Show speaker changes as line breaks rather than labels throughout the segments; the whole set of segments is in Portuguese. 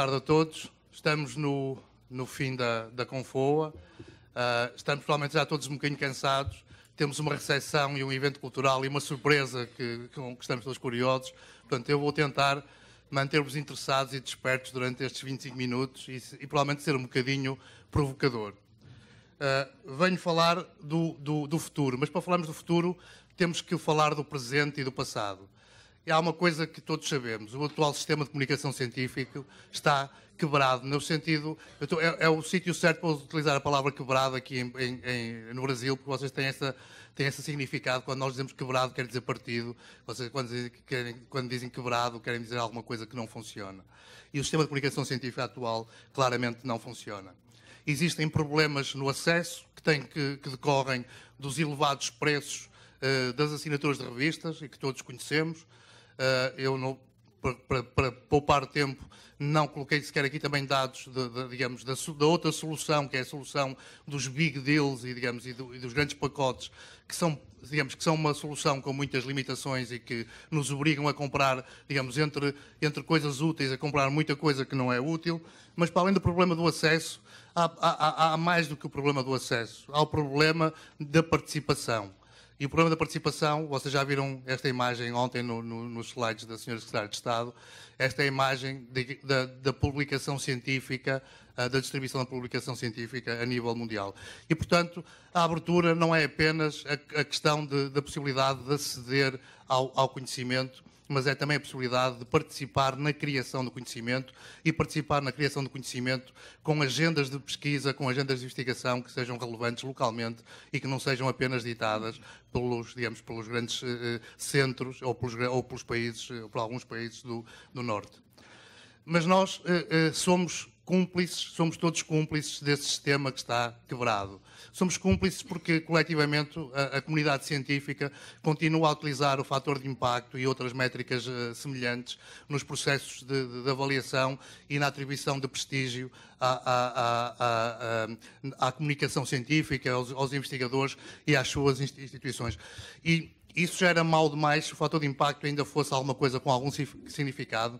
tarde a todos. Estamos no, no fim da, da Confoa. Uh, estamos provavelmente já todos um bocadinho cansados. Temos uma recepção e um evento cultural e uma surpresa que, com que estamos todos curiosos. Portanto, eu vou tentar manter-vos interessados e despertos durante estes 25 minutos e, e provavelmente ser um bocadinho provocador. Uh, venho falar do, do, do futuro, mas para falarmos do futuro temos que falar do presente e do passado. E há uma coisa que todos sabemos: o atual sistema de comunicação científica está quebrado, no sentido. é, é, o sítio certo para utilizar a palavra quebrado aqui em, em, em, no Brasil, porque vocês têm essa tem esse significado. Quando nós dizemos quebrado, quer dizer partido. quando, dizem, querem, quando dizem quebrado, querem dizer alguma coisa que não funciona. E o sistema de comunicação científica atual claramente não funciona. Existem problemas no acesso que, tem, que, que decorrem dos elevados preços uh, das assinaturas de revistas e que todos conhecemos eh, eu não, para, poupar tempo, não coloquei sequer aqui também dados, de, de, digamos, da, da, outra solução, que é a solução dos big deals e, digamos, e, do, e, dos grandes pacotes, que são, digamos, que são uma solução com muitas limitações e que nos obrigam a comprar, digamos, entre, entre coisas úteis, a comprar muita coisa que não é útil, mas para além do problema do acesso, há, há, há mais do que o problema do acesso, há o problema da participação. E o problema da participação, vocês já viram esta imagem ontem no, no, nos slides da senhora secretária de Estado, esta é a imagem de, da, da, publicação científica, ah, da distribuição da publicação científica a nível mundial. E, portanto, a abertura não é apenas a, a questão de, da possibilidade de aceder ao, ao conhecimento mas é também a possibilidade de participar na criação do conhecimento e participar na criação do conhecimento com agendas de pesquisa, com agendas de investigação que sejam relevantes localmente e que não sejam apenas ditadas pelos, digamos, pelos grandes eh, eh centros ou pelos, ou pelos países, ou eh, por alguns países do, do Norte. Mas nós eh, eh somos cúmplices, somos todos cúmplices desse sistema que está quebrado. Somos cúmplices porque, coletivamente, a, a comunidade científica continua a utilizar o fator de impacto e outras métricas uh, semelhantes nos processos de, de, de, avaliação e na atribuição de prestígio à, à, à, à comunicação científica, aos, aos, investigadores e às suas instituições. E isso já era mal demais se o fator de impacto ainda fosse alguma coisa com algum significado,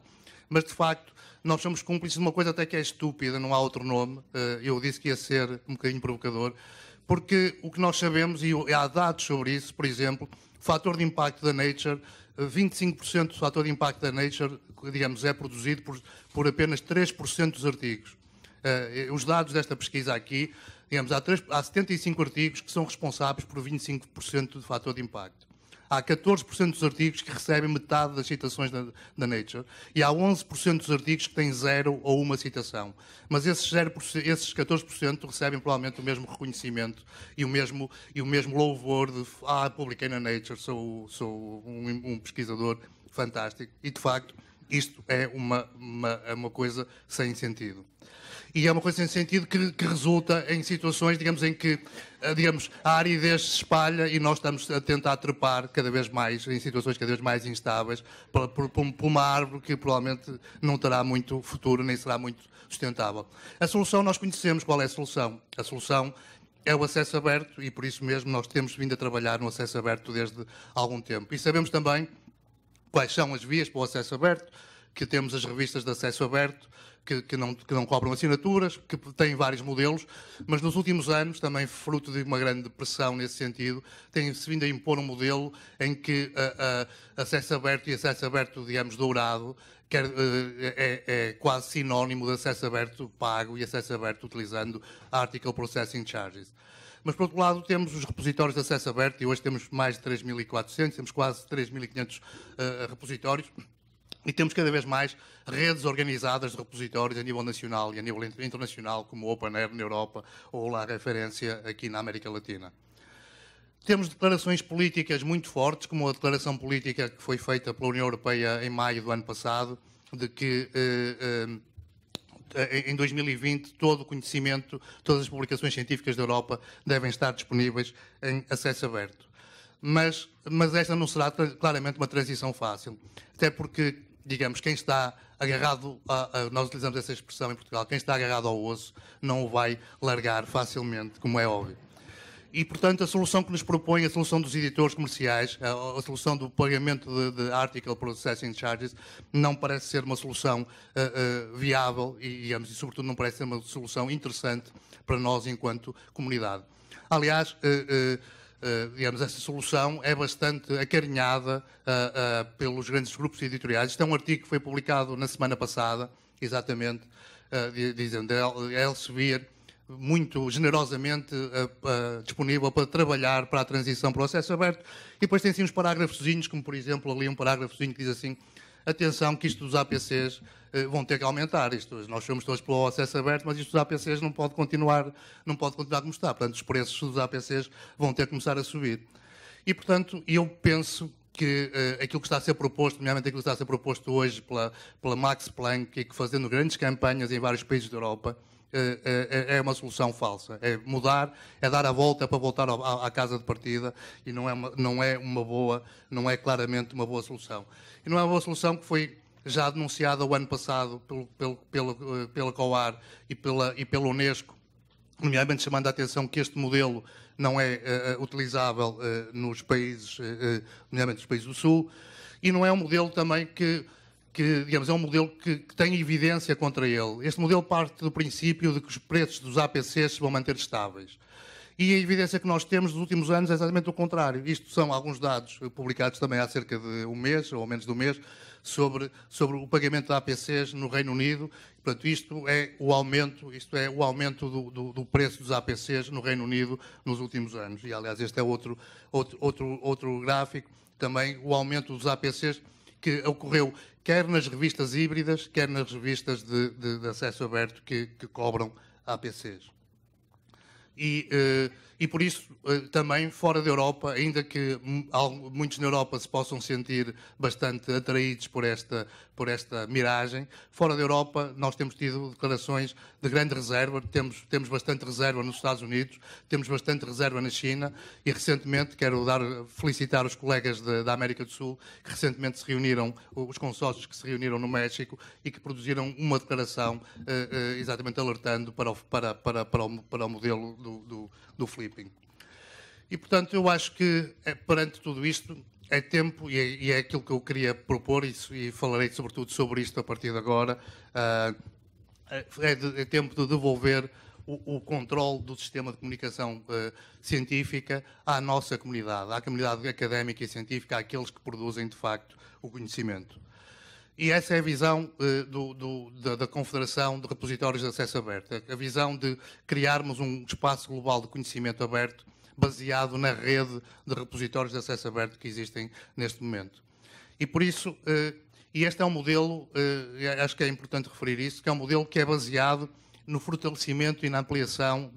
mas, de facto, nós somos cúmplices de uma coisa até que é estúpida, não há outro nome. Eh, eu disse que ia ser um bocadinho provocador, porque o que nós sabemos, e há dados sobre isso, por exemplo, o fator de impacto da Nature, 25% eh, do fator de impacto da Nature, digamos, é produzido por, por apenas 3% dos artigos. Eh, os dados desta pesquisa aqui, digamos, há, 3, há 75 artigos que são responsáveis por 25% do fator de impacto. Há 14% dos artigos que recebem metade das citações da, da Nature e há 11% dos artigos que têm zero ou uma citação. Mas esses, 0%, esses 14% recebem provavelmente o mesmo reconhecimento e o mesmo, e o mesmo louvor de ah, publiquei na Nature, sou, sou um, um pesquisador fantástico. E de facto, isto é uma, uma, é uma coisa sem sentido. E é uma coisa sem sentido que, que resulta em situações, digamos, em que eh, digamos, a aridez se espalha e nós estamos a tentar trepar cada vez mais, em situações cada vez mais instáveis, por, por, por uma árvore que provavelmente não terá muito futuro, nem será muito sustentável. A solução, nós conhecemos qual é a solução. A solução é o acesso aberto e por isso mesmo nós temos vindo a trabalhar no acesso aberto desde algum tempo. E sabemos também quais são as vias para o acesso aberto, que temos as revistas de acesso aberto, que, que, não, que não cobram assinaturas, que têm vários modelos, mas nos últimos anos, também fruto de uma grande pressão nesse sentido, tem-se vindo a impor um modelo em que uh, uh, acesso aberto e acesso aberto, digamos, dourado, quer, uh, é, é, quase sinónimo de acesso aberto pago e acesso aberto utilizando Article Processing Charges. Mas, por outro lado, temos os repositórios de acesso aberto e hoje temos mais de 3.400, temos quase 3.500 uh, eh, repositórios. E temos cada vez mais redes organizadas de repositórios a nível nacional e a nível internacional, como o Air na Europa ou lá a referência aqui na América Latina. Temos declarações políticas muito fortes, como a declaração política que foi feita pela União Europeia em maio do ano passado, de que eh, eh, eh, eh, em 2020 todo o conhecimento, todas as publicações científicas da Europa devem estar disponíveis em acesso aberto. Mas, mas esta não será claramente uma transição fácil, até porque, digamos, quem está agarrado, a, a, nós utilizamos essa expressão em Portugal, quem está agarrado ao osso não o vai largar facilmente, como é óbvio. E, portanto, a solução que nos propõe, é a solução dos editores comerciais, a, a solução do pagamento de, de, article processing charges, não parece ser uma solução uh, uh, viável e, digamos, e, sobretudo, não parece ser uma solução interessante para nós enquanto comunidade. Aliás, Uh, digamos, essa solução é bastante acarinhada uh, uh, pelos grandes grupos editoriais. Isto é um artigo que foi publicado na semana passada, exatamente, dizendo Elsevier muito generosamente uh, uh, disponível para trabalhar para a transição para o acesso aberto. E depois tem sim uns parágrafozinhos, como por exemplo ali um parágrafozinho que diz assim: atenção que isto dos APCs uh, eh, vão ter que aumentar. Isto, nós somos todos pelo acesso aberto, mas isto dos APCs não pode continuar, não pode continuar de mostrar. Portanto, os preços dos APCs vão ter que começar a subir. E portanto, eu penso que uh, aquilo que está a ser proposto, nomeadamente aquilo que está a ser proposto hoje pela, pela Max Planck e que fazendo grandes campanhas em vários países da Europa, é, é, é, é uma solução falsa. É mudar, é dar a volta para voltar à casa de partida e não é uma, não é uma boa, não é claramente uma boa solução. E não é uma boa solução que foi já denunciada o ano passado pelo, pelo, pelo, eh, pela COAR e pela, e pela Unesco, nomeadamente chamando a atenção que este modelo não é uh, utilizável uh, nos países, uh, nomeadamente nos países do Sul, e não é um modelo também que que digamos, é um modelo que, que, tem evidência contra ele. Este modelo parte do princípio de que os preços dos APCs se vão manter estáveis. E a evidência que nós temos nos últimos anos é exatamente o contrário. Isto são alguns dados publicados também há cerca de um mês, ou menos de um mês, sobre, sobre o pagamento de APCs no Reino Unido. Portanto, isto é o aumento, isto é o aumento do, do, do preço dos APCs no Reino Unido nos últimos anos. E, aliás, este é outro, outro, outro, outro gráfico, também o aumento dos APCs que ocorreu quer nas revistas híbridas, quer nas revistas de, de, de acesso aberto que, que cobram APCs. E uh, e por isso eh, também fora da Europa, ainda que muitos na Europa se possam sentir bastante atraídos por esta, por esta miragem, fora da Europa nós temos tido declarações de grande reserva, temos, temos bastante reserva nos Estados Unidos, temos bastante reserva na China e recentemente quero dar, felicitar os colegas de, da América do Sul que recentemente se reuniram, os consórcios que se reuniram no México e que produziram uma declaração eh, eh, exatamente alertando para o, para, para, para o, para o modelo do, do do flipping. E, portanto, eu acho que eh, perante tudo isto é tempo, e é, e é aquilo que eu queria propor, e, e, falarei sobretudo sobre isto a partir de agora, uh, é, de, é, tempo de devolver o, o controle do sistema de comunicação uh, científica à nossa comunidade, à comunidade académica e científica, àqueles que produzem, de facto, o conhecimento. E essa é a visão eh, do, do, da, da, Confederação de Repositórios de Acesso Aberto, é a visão de criarmos um espaço global de conhecimento aberto baseado na rede de repositórios de acesso aberto que existem neste momento. E por isso, eh, e este é um modelo, eh, acho que é importante referir isso, que é um modelo que é baseado no fortalecimento e na ampliação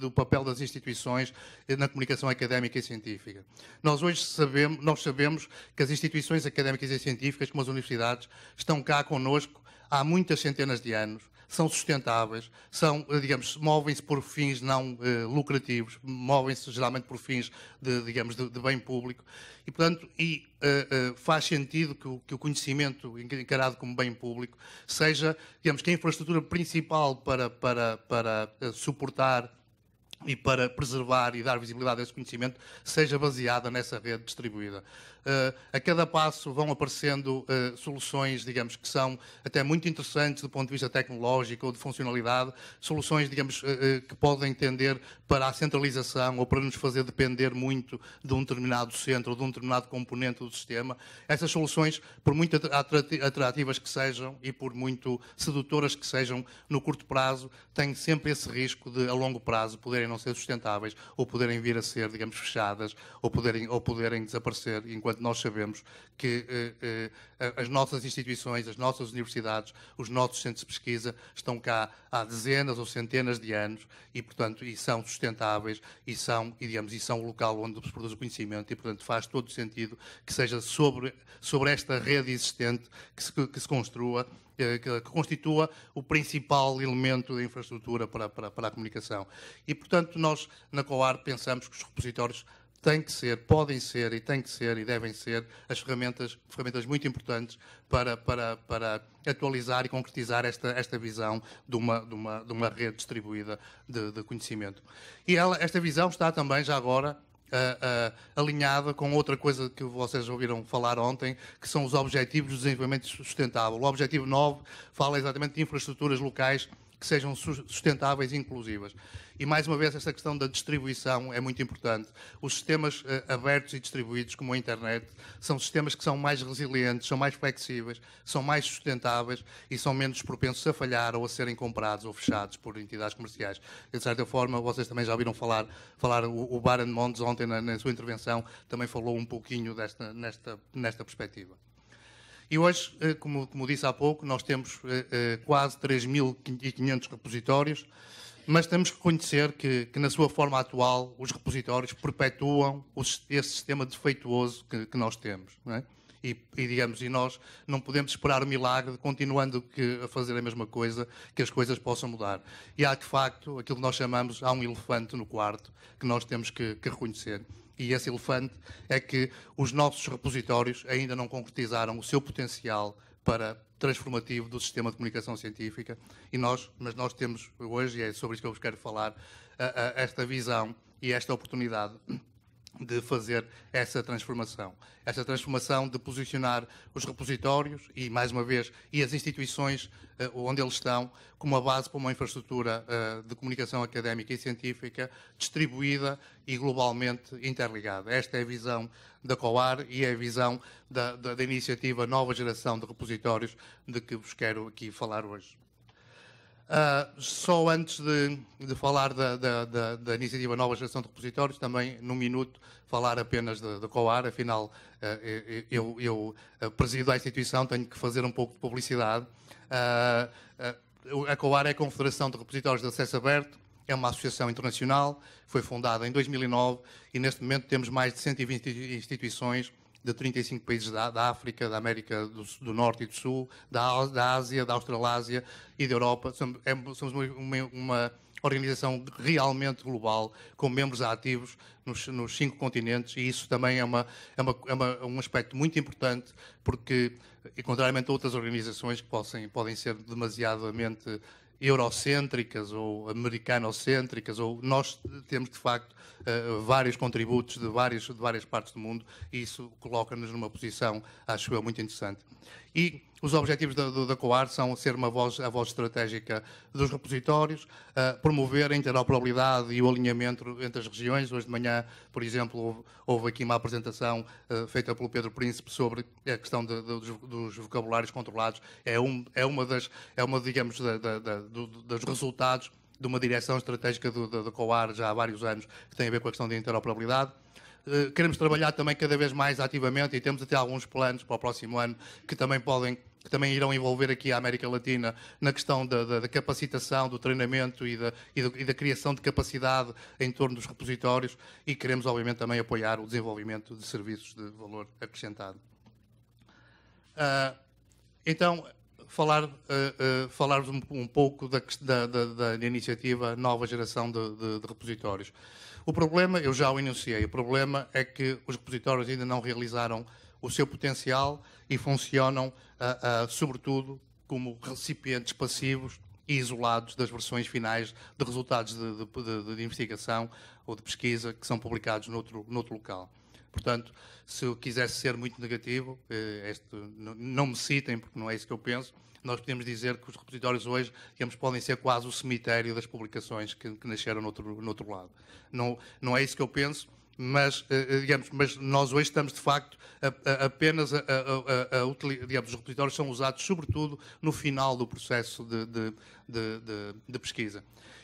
do papel das instituições na comunicação académica e científica. Nós hoje sabemos, nós sabemos que as instituições académicas e científicas, como as universidades, estão cá conosco há muitas centenas de anos são sustentáveis, são, eh, digamos, movem-se por fins não eh, lucrativos, movem-se geralmente por fins de, digamos, de, de bem público e, portanto, e, eh, eh, faz sentido que o, que o, conhecimento encarado como bem público seja, digamos, que a infraestrutura principal para, para, para suportar e para preservar e dar visibilidade a esse conhecimento seja baseada nessa rede distribuída. Eh, a cada passo vão aparecendo eh, soluções, digamos, que são até muito interessantes do ponto de vista tecnológico ou de funcionalidade, soluções, digamos, eh, que podem tender para a centralização ou para nos fazer depender muito de um determinado centro ou de um determinado componente do sistema. Essas soluções, por muito atrativas que sejam e por muito sedutoras que sejam no curto prazo, têm sempre esse risco de, a longo prazo, poderem não ser sustentáveis ou poderem vir a ser, digamos, fechadas ou poderem, ou poderem desaparecer enquanto nós sabemos que eh, eh, as nossas instituições, as nossas universidades, os nossos centros de pesquisa estão cá há dezenas ou centenas de anos e, portanto, e são sustentáveis e são, e, digamos, e são o local onde se produz o conhecimento e, portanto, faz todo o sentido que seja sobre, sobre esta rede existente que se, que se construa eh, que, constitua o principal elemento da infraestrutura para, para, para, a comunicação. E, portanto, nós na COAR pensamos que os repositórios têm que ser, podem ser e têm que ser e devem ser as ferramentas, ferramentas muito importantes para, para, para atualizar e concretizar esta, esta visão de uma, de, uma, de uma rede distribuída de, de conhecimento. E ela, esta visão está também já agora Uh, uh, alinhada com outra coisa que vocês ouviram falar ontem, que são os Objetivos de Desenvolvimento Sustentável. O Objetivo 9 fala exatamente de infraestruturas locais que sejam sustentáveis e inclusivas. E mais uma vez, essa questão da distribuição é muito importante. Os sistemas eh, abertos e distribuídos, como a internet, são sistemas que são mais resilientes, são mais flexíveis, são mais sustentáveis e são menos propensos a falhar ou a serem comprados ou fechados por entidades comerciais. de certa forma, vocês também já ouviram falar, falar o, o Baron Mondes ontem na, na, sua intervenção também falou um pouquinho desta, nesta, nesta perspectiva. E hoje, eh, como, como disse há pouco, nós temos eh, eh, quase 3.500 repositórios, mas temos que reconhecer que, que, na sua forma atual, os repositórios perpetuam esse sistema defeituoso que, que nós temos. É? E, e, digamos, e nós não podemos esperar o milagre continuando que, a fazer a mesma coisa, que as coisas possam mudar. E há, de facto, aquilo que nós chamamos, há um elefante no quarto que nós temos que, que reconhecer e esse elefante é que os nossos repositórios ainda não concretizaram o seu potencial para transformativo do sistema de comunicação científica e nós, mas nós temos hoje, e é sobre isso que eu vos quero falar, a, a, esta visão e esta oportunidade de fazer essa transformação. Essa transformação de posicionar os repositórios e, mais uma vez, e as instituições eh, onde eles estão, como a base para uma infraestrutura eh, de comunicação académica e científica distribuída e globalmente interligada. Esta é a visão da COAR e é a visão da, da, da iniciativa Nova Geração de Repositórios de que vos quero aqui falar hoje. Uh, só antes de, de falar da, da, da, da, iniciativa Nova Geração de Repositórios, também num minuto falar apenas da COAR, afinal uh, eu, eu uh, presido a instituição, tenho que fazer um pouco de publicidade. a COAR é a Confederação de Repositórios de Acesso Aberto, é uma associação internacional, foi fundada em 2009 e neste momento temos mais de 120 instituições de 35 países da, da África, da América do, do, Norte e do Sul, da, da Ásia, da Australásia e da Europa. Somos, é, somos uma, uma organização realmente global, com membros ativos nos, nos, cinco continentes, e isso também é, uma, é, uma, é uma, é um aspecto muito importante, porque, contrariamente a outras organizações que possam, podem ser demasiadamente eurocêntricas ou americanocêntricas, ou nós temos de facto uh, vários contributos de, várias de várias partes do mundo e isso coloca-nos numa posição, acho eu, muito interessante. E os objetivos da, da COAR são ser uma voz, a voz estratégica dos repositórios, uh, promover a interoperabilidade e o alinhamento entre as regiões. Hoje de manhã, por exemplo, houve, houve aqui uma apresentação uh, feita pelo Pedro Príncipe sobre a questão de, de, dos, dos, vocabulários controlados. É, um, é uma das, é uma, digamos, da, da, do, dos resultados de uma direção estratégica da COAR já há vários anos, que tem a ver com a questão da interoperabilidade eh, queremos trabalhar também cada vez mais ativamente e temos até alguns planos para o próximo ano que também podem que também irão envolver aqui a América Latina na questão da, da, da capacitação, do treinamento e da, e, e da, criação de capacidade em torno dos repositórios e queremos, obviamente, também apoiar o desenvolvimento de serviços de valor acrescentado. Uh, então, falar, uh, ah, uh, ah, falar um, um pouco da, da, iniciativa Nova Geração de, de, de Repositórios. O problema, eu já o enunciei, o problema é que os repositórios ainda não realizaram o seu potencial e funcionam, uh, uh, sobretudo, como recipientes passivos e isolados das versões finais de resultados de, de, de investigação ou de pesquisa que são publicados noutro, noutro local. Portanto, se eu quisesse ser muito negativo, eh, este, não me citem, porque não é isso que eu penso, nós podemos dizer que os repositórios hoje digamos, podem ser quase o cemitério das publicações que, que nasceram noutro, lado. Não, não é isso que eu penso, mas, eh, eh, digamos, mas nós hoje estamos de facto apenas a, a, a, a utilizar, digamos, os repositórios são usados sobretudo no final do processo de, de, de, de pesquisa.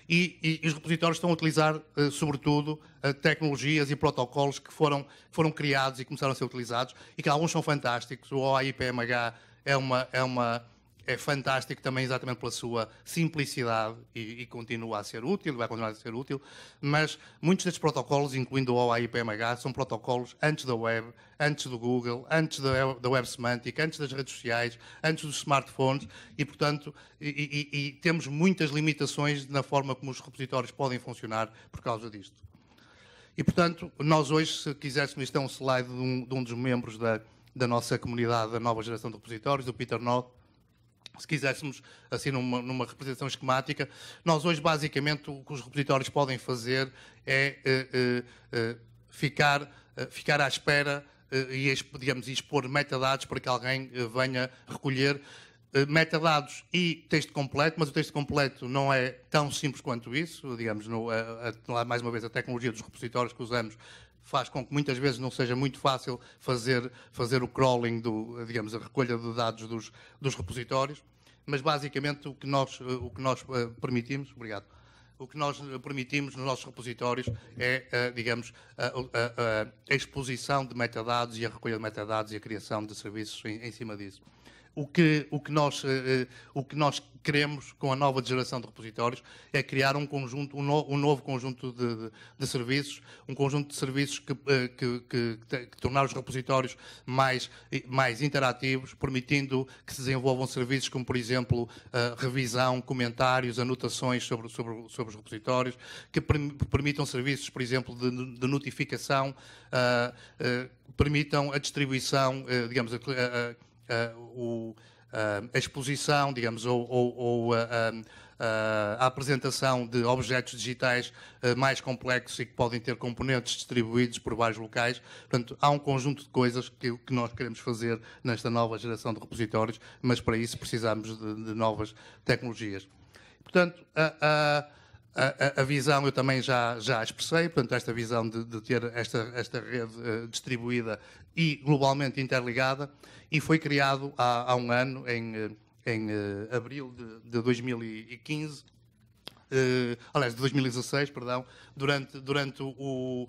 E, e, e, os repositórios estão a utilizar, eh, sobretudo, tecnologias e protocolos que foram, foram criados e começaram a ser utilizados e que alguns são fantásticos. O OIPMH é uma, é uma é fantástico também exatamente pela sua simplicidade e, e, continua a ser útil, vai continuar a ser útil, mas muitos destes protocolos, incluindo o OAI-PMH, são protocolos antes da web, antes do Google, antes da, da web semântica, antes das redes sociais, antes dos smartphones e, portanto, e, e, e temos muitas limitações na forma como os repositórios podem funcionar por causa disto. E, portanto, nós hoje, se quiséssemos, isto é um slide de um, de um dos membros da, da nossa comunidade da nova geração de repositórios, do Peter Nott, se quiséssemos, assim, numa, numa, representação esquemática, nós hoje, basicamente, o que os repositórios podem fazer é eh, eh, eh, ficar, ficar à espera e, digamos, expor metadados para que alguém venha recolher metadados e texto completo, mas o texto completo não é tão simples quanto isso, digamos, no, a, a, mais uma vez, a tecnologia dos repositórios que usamos faz com que muitas vezes não seja muito fácil fazer, fazer o crawling, do, digamos, a recolha de dados dos, dos repositórios, mas basicamente o que nós, eh, o que nós eh, permitimos, obrigado, o que nós eh, permitimos nos nossos repositórios é, digamos, a, a, a exposição de metadados e a recolha de metadados e a criação de serviços em, em cima disso o que, o que, nós, eh, eh, o que nós queremos com a nova geração de repositórios é criar um conjunto, um, no, um novo conjunto de, de, de, serviços, um conjunto de serviços que, eh, que, que, que, tornar os repositórios mais, mais interativos, permitindo que se desenvolvam serviços como, por exemplo, revisão, comentários, anotações sobre, sobre, sobre os repositórios, que permitam serviços, por exemplo, de, de notificação, permitam a distribuição, digamos, a eh, o, eh, a exposição, digamos, ou, ou, ou eh, a apresentação de objetos digitais mais complexos e que podem ter componentes distribuídos por vários locais. Portanto, há um conjunto de coisas que, que nós queremos fazer nesta nova geração de repositórios, mas para isso precisamos de, de novas tecnologias. Portanto, a a, a, a, visão eu também já, já expressei, portanto, esta visão de, de ter esta, esta rede uh, distribuída e globalmente interligada, e foi criado há, há um ano, em, eh, em uh, abril de, de 2015, uh, aliás, de 2016, perdão, durante, durante o,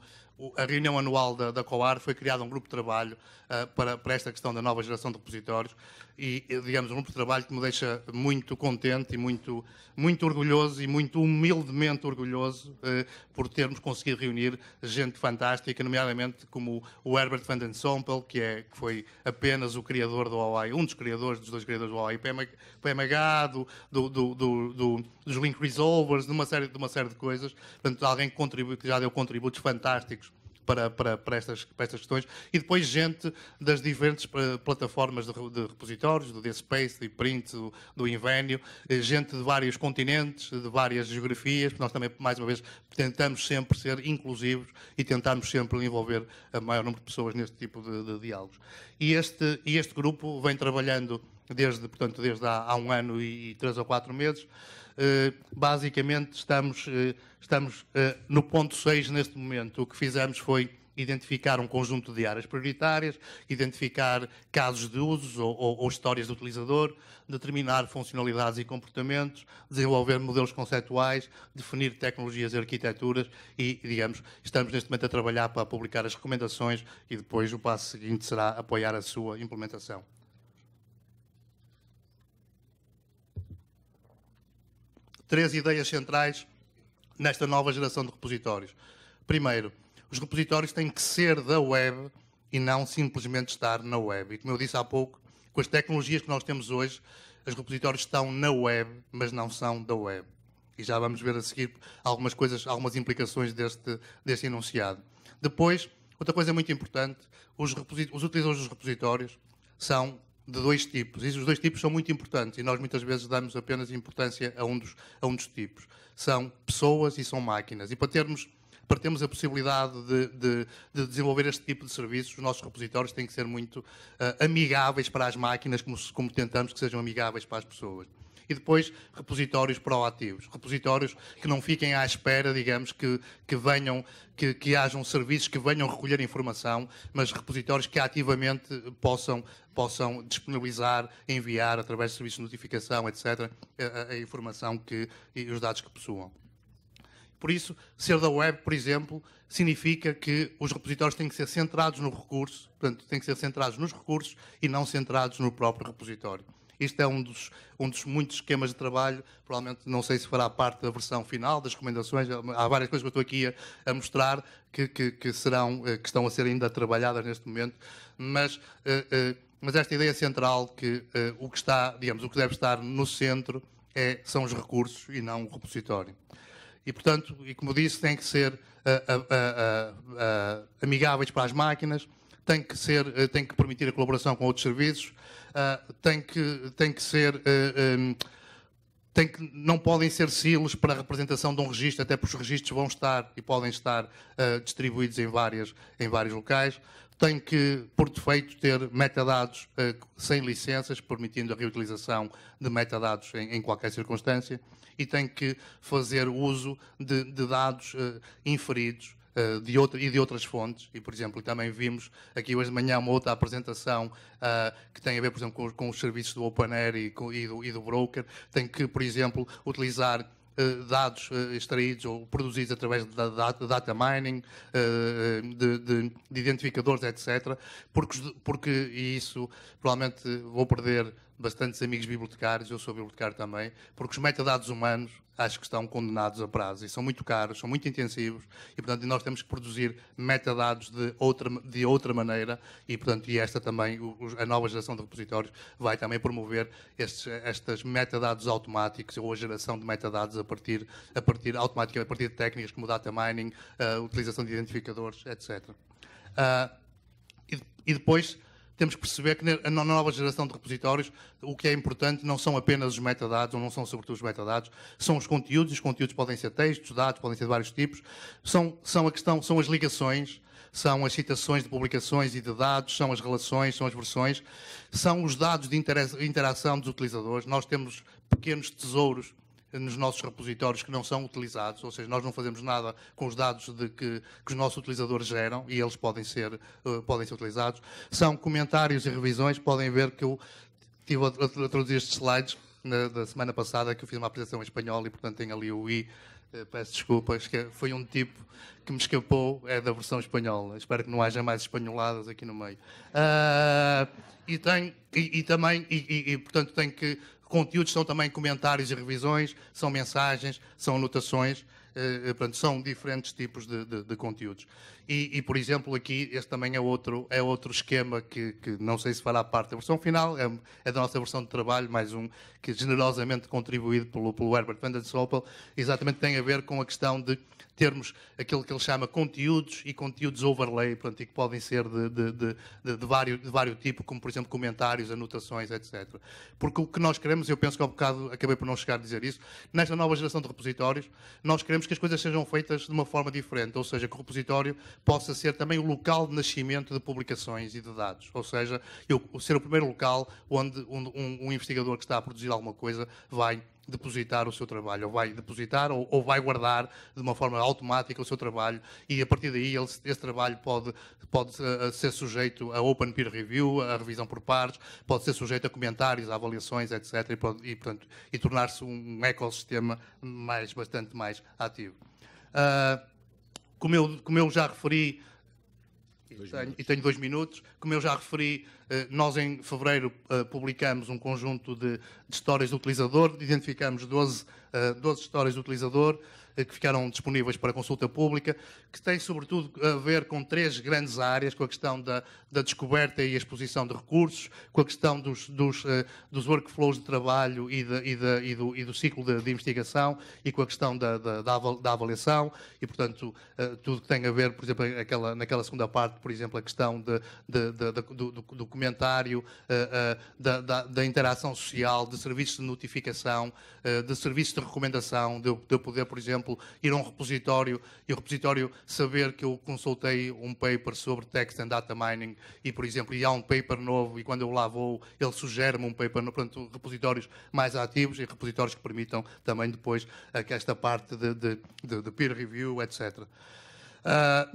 a reunião anual da, da, COAR foi criado um grupo de trabalho uh, para, para esta questão da nova geração de repositórios e, eh, digamos, um grupo de trabalho que me deixa muito contente e muito, muito orgulhoso e muito humildemente orgulhoso uh, por termos conseguido reunir gente fantástica, nomeadamente como o Herbert van den Sompel, que, é, que foi apenas o criador do OAI, um dos criadores, dos dois criadores do OAI, PMH, do, do, do, do, dos link resolvers, de uma série de, uma série de coisas. Portanto, alguém que, contribui, que já deu contributos fantásticos para, para, para, estas, para estas questões, e depois gente das diferentes eh, plataformas de, de repositórios, do DSpace, do Print, do, do Invenio, eh, gente de vários continentes, de várias geografias, nós também, mais uma vez, tentamos sempre ser inclusivos e tentarmos sempre envolver a maior número de pessoas neste tipo de, de diálogos. E este, e este grupo vem trabalhando desde, portanto, desde há, há um ano e, e, três ou quatro meses. Uh, basicamente, estamos, uh, estamos eh, no ponto 6 neste momento. O que fizemos foi identificar um conjunto de áreas prioritárias, identificar casos de usos ou, ou, ou, histórias do utilizador, determinar funcionalidades e comportamentos, desenvolver modelos conceituais, definir tecnologias e arquiteturas e, digamos, estamos neste momento a trabalhar para publicar as recomendações e depois o passo seguinte será apoiar a sua implementação. três ideias centrais nesta nova geração de repositórios. Primeiro, os repositórios têm que ser da web e não simplesmente estar na web. E como eu disse há pouco, com as tecnologias que nós temos hoje, os repositórios estão na web, mas não são da web. E já vamos ver a seguir algumas coisas, algumas implicações deste, deste enunciado. Depois, outra coisa muito importante, os, os utilizadores dos repositórios são de dois tipos. E os dois tipos são muito importantes e nós muitas vezes damos apenas importância a um dos, a um dos tipos. São pessoas e são máquinas. E para termos para termos a possibilidade de, de, de, desenvolver este tipo de serviços, os nossos repositórios têm que ser muito uh, amigáveis para as máquinas, como, como tentamos que sejam amigáveis para as pessoas e depois repositórios proativos, repositórios que não fiquem à espera, digamos, que, que venham, que, que hajam serviços que venham recolher informação, mas repositórios que ativamente possam, possam disponibilizar, enviar através de serviços de notificação, etc., a, a informação que, e os dados que possuam. Por isso, ser da web, por exemplo, significa que os repositórios têm que ser centrados no recurso, portanto, têm que ser centrados nos recursos e não centrados no próprio repositório. Isto é um dos, um dos muitos esquemas de trabalho, provavelmente não sei se fará parte da versão final, das recomendações, há várias coisas que eu estou aqui a, a mostrar que, que, que, serão, eh, que estão a ser ainda trabalhadas neste momento, mas... Uh, uh, mas esta ideia central que uh, o que está, digamos, o que deve estar no centro é, são os recursos e não o repositório. E, portanto, e como disse, tem que ser uh, uh, amigáveis para as máquinas, tem que, ser, tem que permitir a colaboração com outros serviços, uh, tem, que, tem que ser. Uh, ah, um, ah, tem que, não podem ser silos para a representação de um registro, até porque os registros vão estar e podem estar uh, distribuídos em, várias, em vários locais. Tem que, por defeito, ter metadados uh, sem licenças, permitindo a reutilização de metadados em, em, qualquer circunstância. E tem que fazer uso de, de dados uh, inferidos eh, de outra, e de outras fontes, e por exemplo, também vimos aqui hoje de manhã uma outra apresentação uh, que tem a ver, por exemplo, com, com os serviços do Open e, com, e, do, e do broker, tem que, por exemplo, utilizar eh, dados extraídos ou produzidos através de data mining, de, de identificadores, etc. Porque, porque e isso provavelmente vou perder bastantes amigos bibliotecários, eu sou bibliotecário também, porque os metadados humanos acho que estão condenados a prazo e são muito caros, são muito intensivos e, portanto, nós temos que produzir metadados de outra, de outra maneira e, portanto, e esta também, a nova geração de repositórios vai também promover estes, estas metadados automáticos ou a geração de metadados a partir, a partir automática, a partir de técnicas como data mining, a eh, utilização de identificadores, etc. Uh, ah, e, e depois temos que perceber que na nova geração de repositórios o que é importante não são apenas os metadados, ou não são sobretudo os metadados, são os conteúdos, os conteúdos podem ser textos, dados, podem ser de vários tipos, são, são a questão, são as ligações, são as citações de publicações e de dados, são as relações, são as versões, são os dados de interação dos utilizadores. Nós temos pequenos tesouros nos nossos repositórios que não são utilizados, ou seja, nós não fazemos nada com os dados de que, que os nossos utilizadores geram e eles podem ser, uh, podem ser utilizados. São comentários e revisões, podem ver que eu estive a, a traduzir estes slides na, da semana passada, que eu fiz uma apresentação em espanhol e, portanto, tem ali o I eh, peço desculpas, que é, foi um tipo que me escapou, é da versão espanhola. Espero que não haja mais espanholadas aqui no meio. Uh, e, tem, e, e também, e, e, portanto, tenho que conteúdos são também comentários e revisões, são mensagens, são anotações, eh, eh portanto, são diferentes tipos de, de, de conteúdos. E, e, por exemplo, aqui, este também é outro, é outro esquema que, que não sei se fará parte da versão final, é, é, da nossa versão de trabalho, mais um que é generosamente contribuído pelo, pelo Herbert van der Stolpel, exatamente tem a ver com a questão de termos aquilo que ele chama conteúdos e conteúdos overlay, portanto, e que podem ser de, de, de, de, vários, de vários tipos, como, por exemplo, comentários, anotações, etc. Porque o que nós queremos, eu penso que há um bocado acabei por não chegar a dizer isso, nesta nova geração de repositórios, nós queremos que as coisas sejam feitas de uma forma diferente, ou seja, que o repositório possa ser também o local de nascimento de publicações e de dados. Ou seja, eu, ser o primeiro local onde um, um investigador que está a produzir alguma coisa vai depositar o seu trabalho, ou vai depositar ou, ou, vai guardar de uma forma automática o seu trabalho e a partir daí ele, esse trabalho pode, pode eh, ser sujeito a open peer review, a revisão por pares, pode ser sujeito a comentários, a avaliações, etc. e, pode, e, e tornar-se um ecossistema mais, bastante mais ativo. Uh, como eu, como eu já referi, e tenho, e tenho, dois minutos. Como eu já referi, eh, nós em fevereiro eh, publicamos um conjunto de, de histórias do utilizador, identificamos 12, 12 eh, histórias do utilizador eh, que ficaram disponíveis para consulta pública, que tem sobretudo a ver com três grandes áreas, com a questão da, da descoberta e exposição de recursos, com a questão dos, dos, eh, dos workflows de trabalho e, de, e, de, e, do, e do, ciclo de, de, investigação e com a questão da, da, da, avaliação e, portanto, eh, tudo que tem a ver, por exemplo, naquela segunda parte, por exemplo, a questão do, do comentário, da, da, da, interação social, de serviços de notificação, de serviços de recomendação, de eu poder, por exemplo, exemplo, ir a um repositório e o repositório saber que eu consultei um paper sobre text and data mining e, por exemplo, e há um paper novo e quando eu lá vou, ele sugere-me um paper novo. Portanto, repositórios mais ativos e repositórios que permitam também depois esta parte de, de, de peer review, etc. Uh, ah,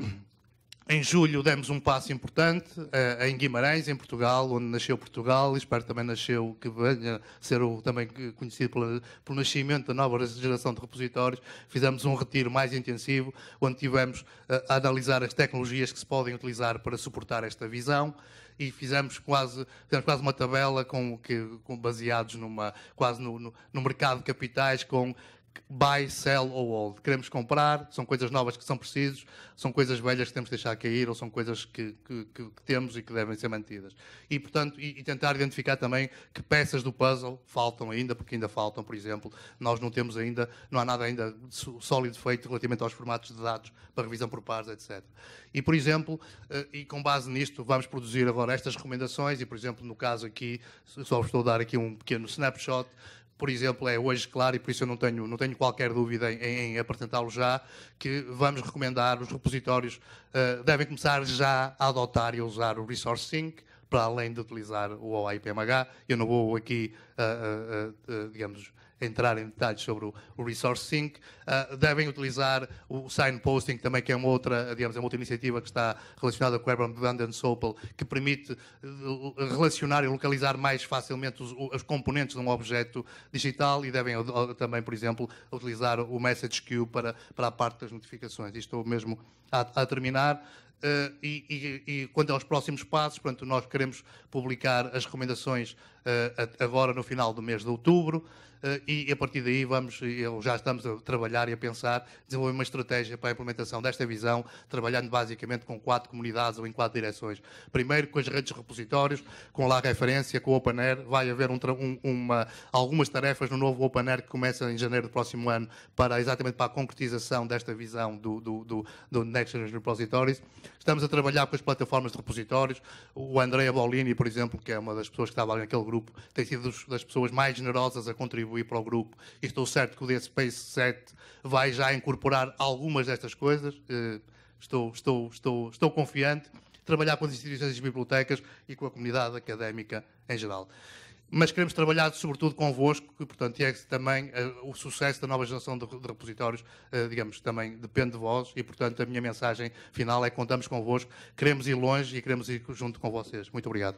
em julho demos um passo importante uh, em Guimarães, em Portugal, onde nasceu Portugal e espero também nasceu que venha ser o, também conhecido pela, pelo nascimento da nova geração de repositórios. Fizemos um retiro mais intensivo, onde tivemos uh, a analisar as tecnologias que se podem utilizar para suportar esta visão e fizemos quase, fizemos quase uma tabela com, que, com baseados numa, quase no, no, no mercado de capitais com buy, sell ou hold. Queremos comprar, são coisas novas que são precisos, são coisas velhas que temos de deixar cair ou são coisas que, que, que temos e que devem ser mantidas. E, portanto, e, e, tentar identificar também que peças do puzzle faltam ainda, porque ainda faltam, por exemplo, nós não temos ainda, não há nada ainda sólido feito relativamente aos formatos de dados para revisão por pares, etc. E, por exemplo, eh, e com base nisto, vamos produzir agora estas recomendações e, por exemplo, no caso aqui, só vos estou a dar aqui um pequeno snapshot, por exemplo, é hoje claro, e por isso eu não tenho, não tenho qualquer dúvida em, em apresentá-lo já, que vamos recomendar os repositórios uh, devem começar já a adotar e a usar o Resource Sync, para além de utilizar o OIPMH. Eu não vou aqui, uh, uh, digamos, entrar em detalhes sobre o, Resource Sync. Uh, devem utilizar o signposting também, que é uma outra, digamos, é uma outra iniciativa que está relacionada com o Urban and Sopel, que permite ah, relacionar e localizar mais facilmente os, os componentes de um objeto digital e devem ah, também, por exemplo, utilizar o Message Queue para, para a parte das notificações. E estou mesmo a, a terminar. Uh, e, e, e, quanto aos próximos passos, portanto, nós queremos publicar as recomendações uh, agora no final do mês de outubro. Eh, e a partir daí vamos, já estamos a trabalhar e a pensar, desenvolver uma estratégia para a implementação desta visão, trabalhando basicamente com quatro comunidades ou em quatro direções. Primeiro com as redes de repositórios, com lá a referência, com o Air, vai haver um, uma, algumas tarefas no novo Air que começa em janeiro do próximo ano, para exatamente para a concretização desta visão do, do, do, do Next Generation Repositories. Estamos a trabalhar com as plataformas de repositórios. O Andrea Bolini, por exemplo, que é uma das pessoas que estava naquele grupo, tem sido das pessoas mais generosas a contribuir contribuir para o grupo e estou certo que o DSpace 7 vai já incorporar algumas destas coisas. Eh, estou, estou, estou, estou confiante. Trabalhar com as instituições e bibliotecas e com a comunidade académica em geral. Mas queremos trabalhar sobretudo convosco, e, portanto, é também eh, o sucesso da nova geração de, repositórios, eh, digamos, também depende de vós, e, portanto, a minha mensagem final é que contamos convosco, queremos ir longe e queremos ir junto com vocês. Muito obrigado.